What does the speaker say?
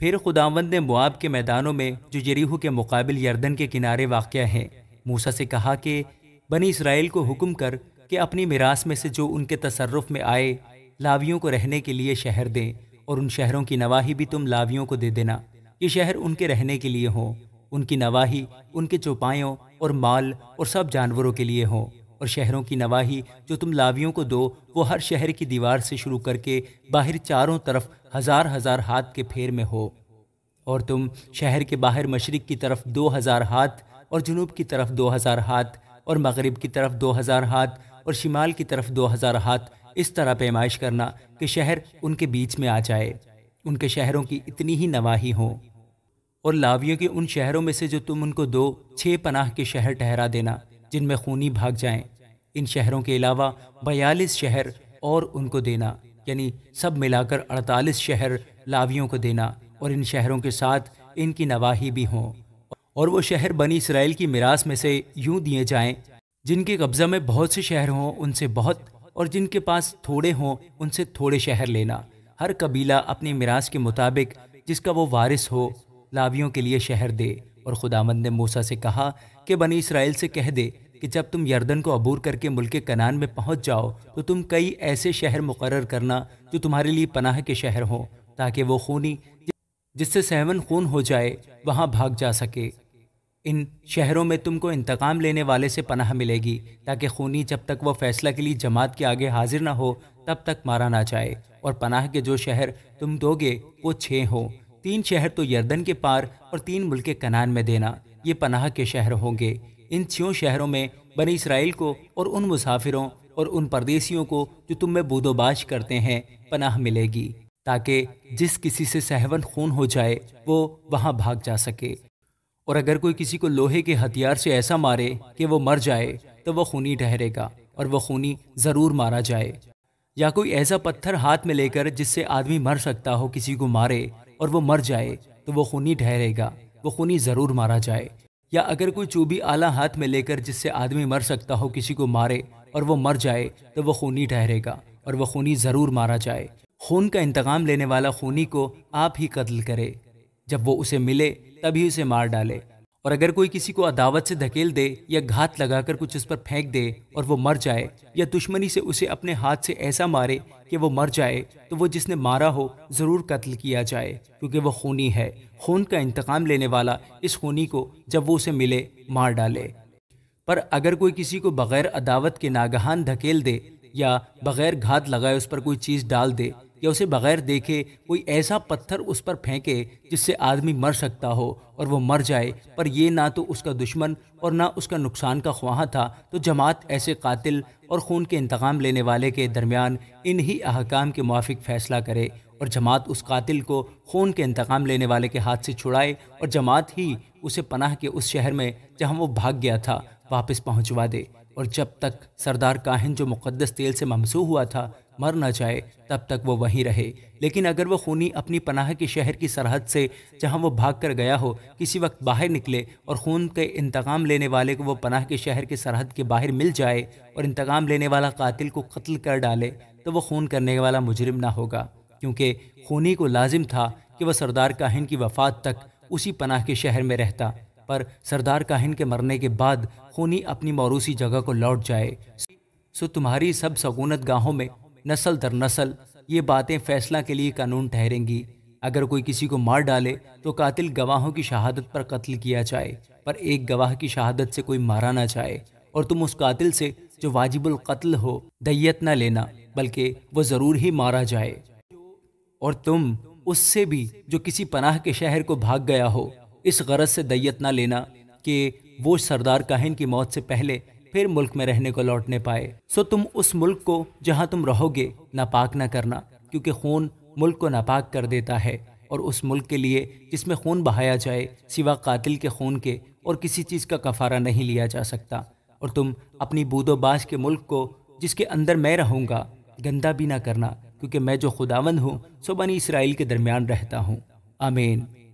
फिर खुदावंद ने मुआब के मैदानों में जो यरीहू के मुकाबिल यर्दन के किनारे वाक़ है मूसा से कहा कि बनी इसराइल को हुक्म कर कि अपनी मिरास में से जो उनके तसरफ में आए लावियों को रहने के लिए शहर दें और उन शहरों की नवाही भी तुम लावियों को दे देना ये शहर उनके रहने के लिए हों उनकी नवाही उनके चौपायों और माल और सब जानवरों के लिए हों और शहरों की नवाही जो तुम लावियों को दो वो हर शहर की दीवार से शुरू करके बाहर चारों तरफ हजार हजार हाथ के फेर में हो और तुम शहर के बाहर मशरक की तरफ दो हजार हाथ और जुनूब की तरफ दो हजार हाथ और मगरब की तरफ दो हजार हाथ और शिमाल की तरफ दो हजार हाथ इस तरह पैमाइश करना कि शहर उनके बीच में आ जाए उनके शहरों की इतनी ही नवाही हो और लावियों के उन शहरों में से जो तुम उनको दो छः पनाह के शहर ठहरा देना जिनमें खूनी भाग जाएं इन शहरों के अलावा बयालीस शहर और उनको देना यानी सब मिलाकर 48 शहर लावियों को देना और इन शहरों के साथ इनकी नवाही भी हों और वो शहर बनी इसराइल की मिरास में से यूं दिए जाएं जिनके कब्ज़ा में बहुत से शहर हों उनसे बहुत और जिनके पास थोड़े हों उनसे थोड़े शहर लेना हर कबीला अपनी मिरास के मुताबिक जिसका वो वारिस हो लावियों के लिए शहर दे और खुदामंद ने मूसा से कहा कि बनी इसराइल से कह दे कि जब तुम यर्दन को अबूर करके मुल्क कनान में पहुंच जाओ तो तुम कई ऐसे शहर मुकर करना जो तुम्हारे लिए पनाह के शहर हों ताकि वो खूनी जिससे सहवन खून हो जाए वहाँ भाग जा सके इन शहरों में तुमको इंतकाम लेने वाले से पनाह मिलेगी ताकि खूनी जब तक वह फैसला के लिए जमात के आगे हाजिर ना हो तब तक मारा ना जाए और पनाह के जो शहर तुम दोगे वो छः हो तीन शहर तो यर्दन के पार और तीन मुल्क कनान में देना ये पनाह के शहर होंगे इन छियों शहरों में बने इसराइल को और उन मुसाफिरों और उन परदेसियों को जो तुम में बोदोबाश करते हैं पनाह मिलेगी ताकि जिस किसी से सहवन खून हो जाए वो वहाँ भाग जा सके और अगर कोई किसी को लोहे के हथियार से ऐसा मारे कि वो मर जाए तो वह खूनी ठहरेगा और वह खूनी ज़रूर मारा जाए या कोई ऐसा पत्थर हाथ में लेकर जिससे आदमी मर सकता हो किसी को मारे और वो मर जाए तो वो खूनी ठहरेगा वो खूनी ज़रूर मारा जाए या अगर कोई चूबी आला हाथ में लेकर जिससे आदमी मर सकता हो किसी को मारे और वो मर जाए तो वह खूनी ठहरेगा और वह खूनी ज़रूर मारा जाए खून का इंतकाम लेने वाला खूनी को आप ही कत्ल करे जब वो उसे मिले तभी उसे मार डाले और अगर कोई किसी को अदावत से धकेल दे या घात लगाकर कुछ उस पर फेंक दे और वो मर जाए या दुश्मनी से उसे अपने हाथ से ऐसा मारे कि वो मर जाए तो वो जिसने मारा हो ज़रूर कत्ल किया जाए क्योंकि वो खूनी है खून का इंतकाम लेने वाला इस खूनी को जब वो उसे मिले मार डाले पर अगर कोई किसी को बग़ैर अदावत के नागहान धकेल दे या बग़ैर घात लगाए उस पर कोई चीज़ डाल दे या उसे बगैर देखे कोई ऐसा पत्थर उस पर फेंके जिससे आदमी मर सकता हो और वो मर जाए पर यह ना तो उसका दुश्मन और ना उसका नुकसान का ख्वाहा था तो जमात ऐसे कातिल और खून के इंतकाम लेने वाले के दरमियान इन ही अहकाम के मुआफ़ फैसला करे और जमात उस कातिल को खून के इंतकाम लेने वाले के हाथ से छुड़ाए और जमात ही उसे पनाह के उस शहर में जहाँ वो भाग गया था वापस पहुँचवा दे और जब तक सरदार काहिन जो मुकदस तेल से ममसू हुआ था मर न जाए तब तक वो वहीं रहे लेकिन अगर वो खूनी अपनी पनाह के शहर की सरहद से जहां वो भाग कर गया हो किसी वक्त बाहर निकले और खून के इंतकाम लेने वाले को वो पनाह के शहर के सरहद के बाहर मिल जाए और इंतकाम लेने वाला कातिल को कत्ल कर डाले तो वो खून करने वाला मुजरिम ना होगा क्योंकि खूनी को लाजिम था कि वह सरदार काहिन की वफात तक उसी पनाह के शहर में रहता पर सरदार काहिन के मरने के बाद खूनी अपनी मौरूसी जगह को लौट जाए सो तुम्हारी सब सकूनत गाहों में नस्ल दर नस्ल ये बातें फैसला के लिए कानून ठहरेंगी अगर कोई किसी को मार डाले तो कातिल गवाहों की शहादत पर कत्ल किया जाए पर एक गवाह की शहादत से कोई मारा ना जाए और तुम उस कातिल से जो वाजिबुल कत्ल हो दैयत ना लेना बल्कि वो ज़रूर ही मारा जाए और तुम उससे भी जो किसी पनाह के शहर को भाग गया हो इस गरज से दैयत ना लेना कि वो सरदार काहिन की मौत से पहले फिर मुल्क में रहने को लौटने पाए सो तुम उस मुल्क को जहाँ तुम रहोगे नापाक ना करना क्योंकि खून मुल्क को नापाक कर देता है और उस मुल्क के लिए जिसमें खून बहाया जाए सिवा कातिल के खून के और किसी चीज़ का कफारा नहीं लिया जा सकता और तुम अपनी बूदोबाज के मुल्क को जिसके अंदर मैं रहूँगा गंदा भी ना करना क्योंकि मैं जो खुदावंद हूँ सो बनी इसराइल के दरमियान रहता हूँ आमीन